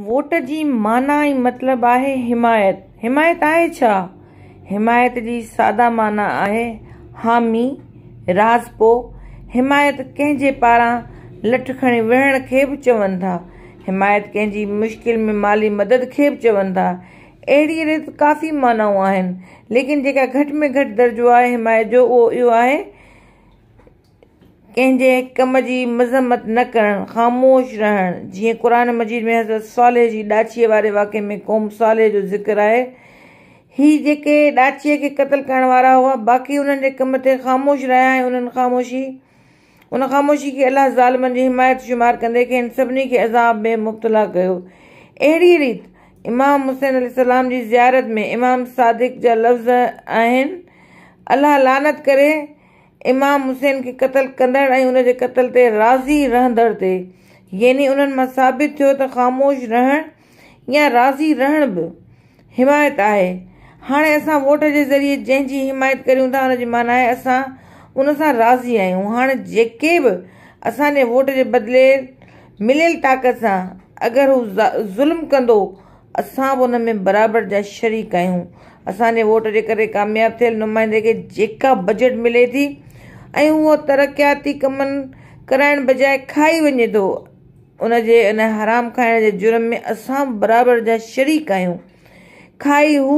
vote जी माना ई मतिलबु आहे हिमायत हिमायत आहे छा हिमायत जी सादा माना आहे हामी राज़पो हिमायत कंहिंजे पारां लठ खणी विहण खे बि चवनि था हिमायत कंहिंजी मुश्किल में माली मदद खे बि चवनि था अहिड़ी रीति काफ़ी मानाऊं आहिनि लेकिन जेका घटि में घटि दर्जो आहे हिमायत जो उहो इहो आहे कंहिंजे कम जी मज़म्मत न करणु ख़ामोश रहणु जीअं क़ुर मजीद में हज़रत साले जी ॾाचीअ वारे वाके में क़ौम साले जो ज़िक्र आहे ही जेके ॾाचीअ खे क़तल करण वारा हुआ बाक़ी उन्हनि जे कम ते ख़ामोश रहिया ऐं उन्हनि ख़ामोशी उन ख़ामोशी खे अलाह ज़ालमनि जी हिमायत शुमार कंदे के हिन सभिनी खे अज़ाब में मुबतला कयो अहिड़ी रीति इमाम हुसैन सलाम जी ज़ियारत में इमाम सादिक जा लफ़्ज़ आहिनि अलाह लानत करे इमाम हुसैन खे क़त्लु कंदड़ ऐं उन जे क़तल ते राज़ी रहंदड़ ते यानी उन्हनि मां साबित थियो त ख़ामोश रहण या राज़ी रहण बि हिमायत आहे हाणे असां वोट जे ज़रिए जंहिंजी हिमायत कयूं था हुन जी माना आहे असां उन सां राज़ी आहियूं हाणे जेके बि असांजे वोट जे बदिले मिलियल ताक़त सां अगरि हू ज़ुल्म कंदो असां बि हुन में बराबरि जा शरीक आहियूं असांजे वोट जे करे कामयाबु थियल नुमाइंदे खे जेका बजट मिले थी ऐं उहो तरक़ियाती कमनि कराइण बजाए खाई वञे थो उन जे इन हराम खाइण जे जुर्म में असां बराबरि जा शरीक आहियूं खाई हू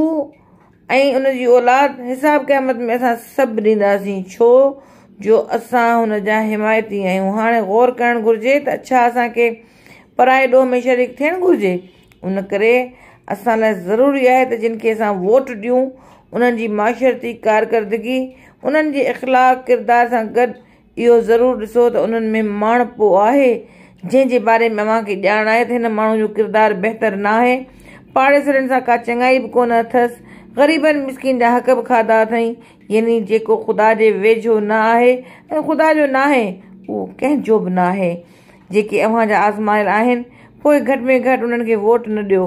ऐं उन जी औलाद हिसाब क़यामत में असां सभु ॾींदासीं छो जो असां हुन जा हिमायती आहियूं हाणे ग़ौर करणु घुरिजे त छा असांखे पराए ॾोह में शरीक थियणु घुरिजे उन करे असां लाइ ज़रूरी आहे त जिन खे असां वोट ॾियूं उन्हनि जी माशरती कारकरदगी उन्हनि जे इख़लाक किरदार सां गॾु इहो ज़रूरु ॾिसो त उन्हनि में माण पो आहे जंहिंजे बारे में अव्हां खे ॼाण आहे त हिन माण्हू जो किरदारु बहितरु न आहे पाड़ेसरनि सां का चङाई बि कोन अथसि ग़रीबनि मिसकिन जा हक़ बि खाधा अथई यानी जेको ख़ुदा जे वेझो न आहे ऐं ख़ुदा जो न आहे उहो कंहिंजो बि न आहे जेके अव्हां जा आज़मायल आहिनि पोइ घटि में घटि उन्हनि खे वोट न ॾियो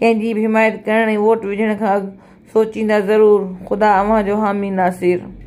कैंजी भी हिमायत करण वोट विझण का अॻु सोचींदा ख़ुदा अव्हां जो हामी नासिर